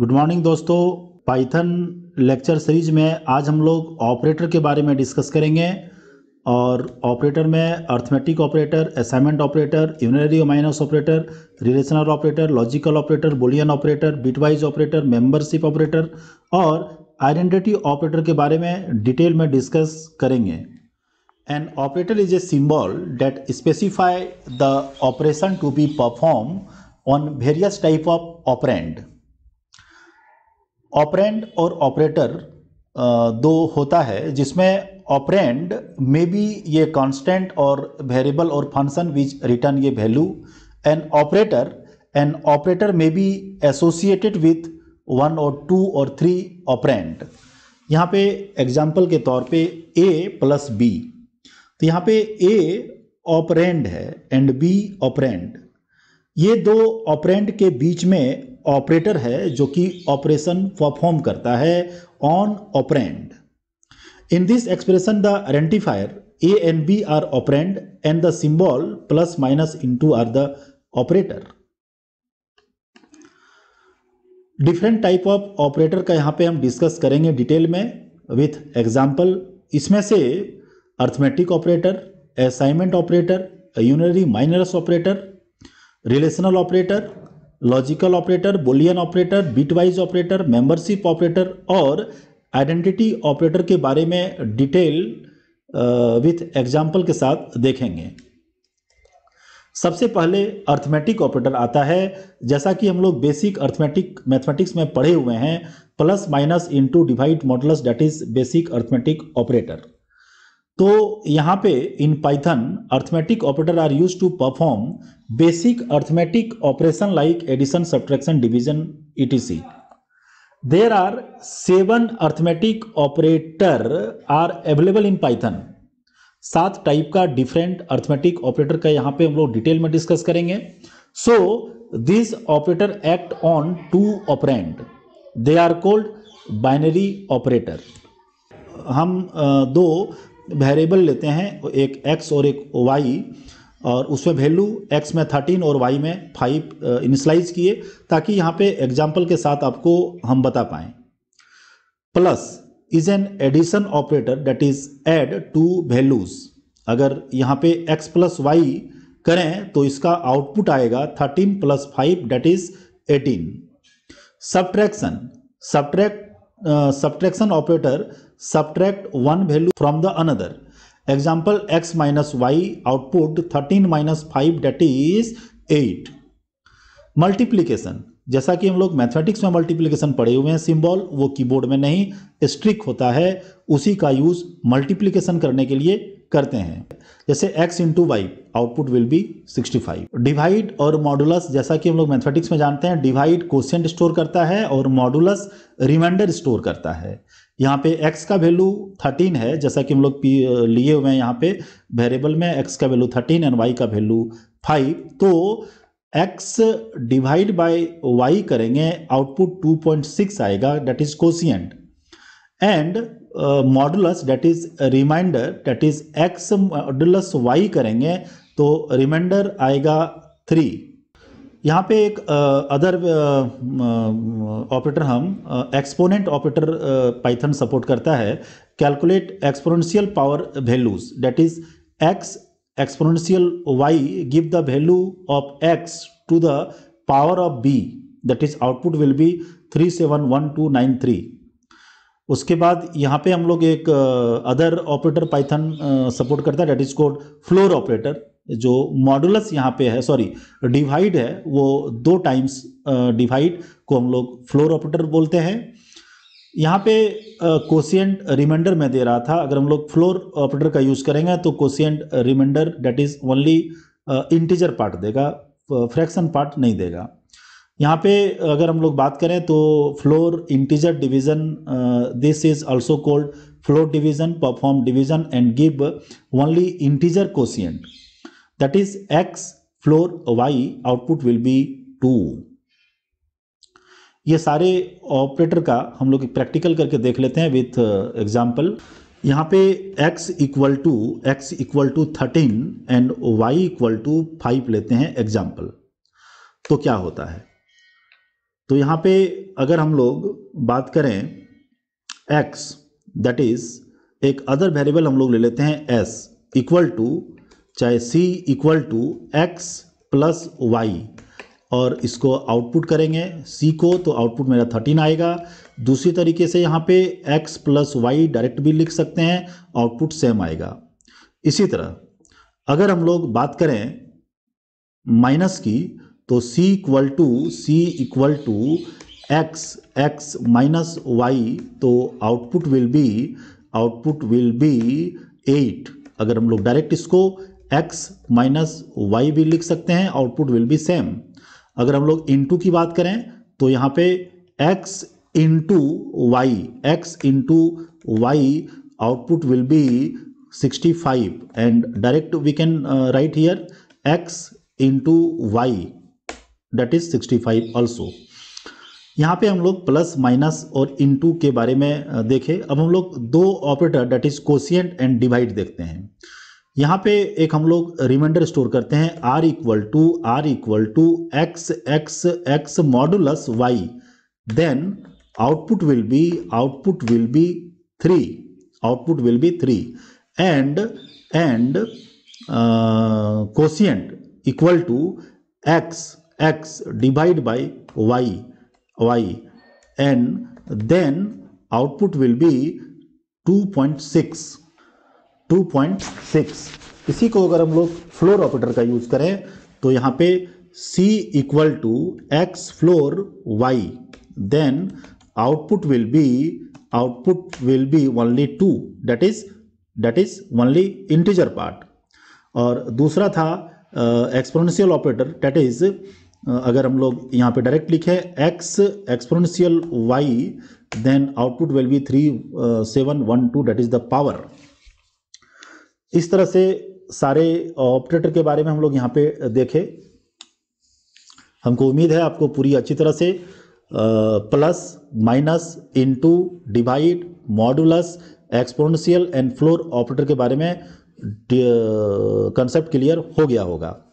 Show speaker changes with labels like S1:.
S1: good morning दोस्तों Python lecture series में आज हम लोग ऑपरेटर के बारे में डिस्कस करेंगे और ऑपरेटर में arithmetic operator assignment operator unary minus operator relational operator logical operator Boolean operator bitwise operator membership operator और आइडेंटिटी ऑपरेटर के बारे में डिटेल में डिस्कस करेंगे an operator is a symbol that specify the operation to be perform on various type of operand operand और operator दो होता है जिसमें ऑपरेंड मे बी ये कांस्टेंट और वेरिएबल और फंक्शन विच रिटर्न ये value and operator and operator may be associated with one और टू और थ्री ऑपरेंट यहाँ पे एग्जाम्पल के तौर पे ए प्लस बी तो यहाँ पे ए ऑपरेंड है एंड बी ऑपरेंड ये दो ऑपरेंड के बीच में ऑपरेटर है जो कि ऑपरेशन परफॉर्म करता है on operand in this expression the identifier a and b are operand and the symbol plus minus into are the operator different type of operator का यहां पे हम डिस्कस करेंगे डिटेल में विथ एग्जाम्पल इसमें से arithmetic operator assignment operator unary minus operator relational operator logical operator Boolean operator bitwise operator membership operator और identity operator के बारे में डिटेल विथ एग्जाम्पल के साथ देखेंगे सबसे पहले अर्थमेटिक ऑपरेटर आता है जैसा कि हम लोग बेसिक अर्थमेटिक मैथमेटिक्स में पढ़े हुए हैं plus minus into divide modulus that is basic arithmetic operator तो यहां पे in Python arithmetic operator are use to perform basic arithmetic operation like addition subtraction division etc there are seven arithmetic operator are available in Python सात type का different arithmetic operator का यहां पे हम लोग डिटेल में डिस्कस करेंगे so this operator act on two operand they are called binary operator हम दो वेरिएबल लेते हैं एक एक्स और एक वाई और उसमें वैल्यू एक्स में थर्टीन और वाई में फाइव इनिशलाइज uh, किए ताकि यहाँ पे एग्जाम्पल के साथ आपको हम बता पाएं plus is an addition operator that is add two values अगर यहाँ पे एक्स प्लस वाई करें तो इसका आउटपुट आएगा thirteen plus five that is eighteen subtraction subtract subtraction operator subtract one value from the another example x minus y output thirteen minus five that is eight multiplication जैसा कि हम लोग mathematics में multiplication पढ़े हुए हैं symbol वो keyboard में नहीं स्ट्रिक होता है उसी का यूज़ मल्टीप्लिकेशन करने के लिए करते हैं जैसे x into y output will be 65 divide और मॉडुलस जैसा कि हम लोग मैथमेटिक्स में जानते हैं डिवाइड क्वेश्चन स्टोर करता है और मॉडुलस रिमाइंडर स्टोर करता है यहाँ पे x का वैल्यू 13 है जैसा कि हम लोग लिए हुए हैं यहाँ पे वेरिएबल में x का वैल्यू 13 एंड y का वैल्यू 5 तो एक्स डिवाइड बाय वाई करेंगे आउटपुट 2.6 आएगा that is quotient and modulus that is remainder that is x modulus y करेंगे तो रिमाइंडर आएगा थ्री यहाँ पे एक other uh, operator uh, uh, हम एक्सपोनेंट ऑपरेटर पाइथन सपोर्ट करता है calculate exponential power values that is x exponential y give the value of x to the power of b that is output will be 371293 उसके बाद यहाँ पे हम लोग एक अदर ऑपरेटर पाइथन सपोर्ट करता है that is called floor operator जो मॉडुलस यहाँ पे है सॉरी डिवाइड है वो दो टाइम्स डिवाइड को हम लोग फ्लोर ऑपरेटर बोलते हैं यहाँ पे कोशियंट रिमाइंडर मैं दे रहा था अगर हम लोग फ्लोर ऑपरेटर का यूज़ करेंगे तो quotient remainder that is only integer part देगा फ्रैक्शन पार्ट नहीं देगा यहाँ पे अगर हम लोग बात करें तो floor integer division this is also called floor division perform division and give only integer quotient that is x floor y output will be two ये सारे ऑपरेटर का हम लोग प्रैक्टिकल करके देख लेते हैं विथ एग्जाम्पल uh, यहाँ पे x equal to x equal to thirteen and y equal to five लेते हैं एग्जाम्पल तो क्या होता है तो यहाँ पे अगर हम लोग बात करें x दैट इज एक अदर वेरिएबल हम लोग ले लेते हैं s इक्वल टू चाहे c equal to x plus y और इसको आउटपुट करेंगे सी को तो आउटपुट मेरा थर्टीन आएगा दूसरी तरीके से यहाँ पे एक्स प्लस वाई डायरेक्ट भी लिख सकते हैं आउटपुट सेम आएगा इसी तरह अगर हम लोग बात करें माइनस की तो c equal to c equal to x x minus y तो output will be output will be eight अगर हम लोग डायरेक्ट इसको x माइनस वाई भी लिख सकते हैं आउटपुट विल बी सेम अगर हम लोग इनटू की बात करें तो यहाँ पे x into y x into y output will be 65 and direct we can write write x into y that is sixty five also यहाँ पे हम लोग प्लस माइनस और इनटू के बारे में uh, देखें अब हम लोग दो operator that is quotient and divide देखते हैं यहाँ पे एक हम लोग रिमाइंडर स्टोर करते हैं r equal to r equal to x x x modulus y then output will be output will be three output will be three and and quotient equal to x x divide by y y and then output will be two point six 2.6 इसी को अगर हम लोग floor operator का use करें तो यहाँ पे C equal to x floor y then output will be output will be only two that is that is only integer part और दूसरा था एक्सपोनेंशियल ऑपरेटर डेट इज अगर हम लोग यहाँ पे डायरेक्ट लिखे x exponential y then output will be three seven one two that is the power इस तरह से सारे ऑपरेटर के बारे में हम लोग यहाँ पे देखे हमको उम्मीद है आपको पूरी अच्छी तरह से plus minus into divide modulus exponential and floor operator के बारे में कंसेप्ट क्लियर हो गया होगा